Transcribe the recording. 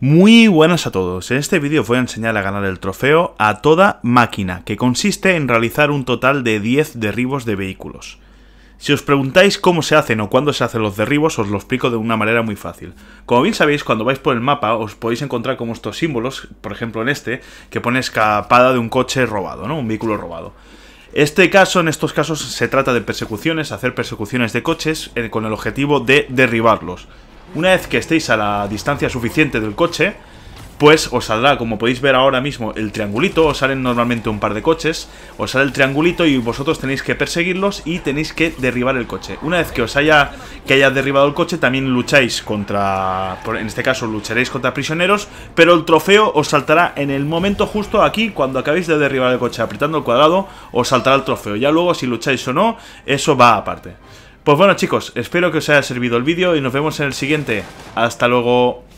Muy buenas a todos, en este vídeo os voy a enseñar a ganar el trofeo a toda máquina, que consiste en realizar un total de 10 derribos de vehículos. Si os preguntáis cómo se hacen o cuándo se hacen los derribos, os lo explico de una manera muy fácil. Como bien sabéis, cuando vais por el mapa os podéis encontrar como estos símbolos, por ejemplo en este, que pone escapada de un coche robado, ¿no? Un vehículo robado. Este caso, en estos casos, se trata de persecuciones, hacer persecuciones de coches eh, con el objetivo de derribarlos. Una vez que estéis a la distancia suficiente del coche, pues os saldrá, como podéis ver ahora mismo, el triangulito, os salen normalmente un par de coches, os sale el triangulito y vosotros tenéis que perseguirlos y tenéis que derribar el coche. Una vez que os haya, que haya derribado el coche, también lucháis contra, en este caso lucharéis contra prisioneros, pero el trofeo os saltará en el momento justo aquí, cuando acabéis de derribar el coche, apretando el cuadrado, os saltará el trofeo. Ya luego si lucháis o no, eso va aparte. Pues bueno chicos, espero que os haya servido el vídeo y nos vemos en el siguiente. Hasta luego.